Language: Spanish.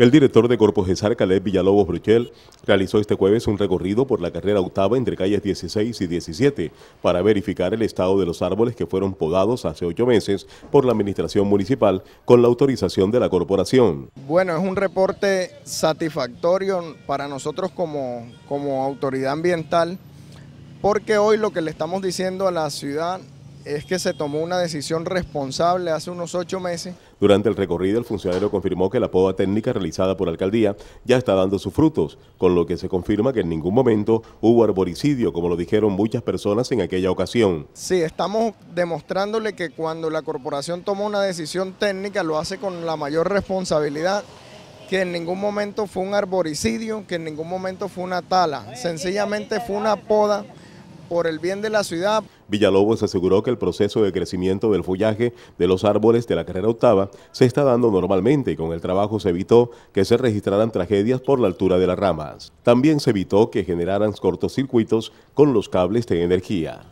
El director de Corpo Gesar, Caleb Villalobos Bruchel, realizó este jueves un recorrido por la carrera octava entre calles 16 y 17 para verificar el estado de los árboles que fueron podados hace ocho meses por la administración municipal con la autorización de la corporación. Bueno, es un reporte satisfactorio para nosotros como, como autoridad ambiental porque hoy lo que le estamos diciendo a la ciudad es que se tomó una decisión responsable hace unos ocho meses. Durante el recorrido, el funcionario confirmó que la poda técnica realizada por la alcaldía ya está dando sus frutos, con lo que se confirma que en ningún momento hubo arboricidio, como lo dijeron muchas personas en aquella ocasión. Sí, estamos demostrándole que cuando la corporación toma una decisión técnica lo hace con la mayor responsabilidad que en ningún momento fue un arboricidio, que en ningún momento fue una tala, sencillamente fue una poda por el bien de la ciudad. Villalobos aseguró que el proceso de crecimiento del follaje de los árboles de la carrera octava se está dando normalmente y con el trabajo se evitó que se registraran tragedias por la altura de las ramas. También se evitó que generaran cortocircuitos con los cables de energía.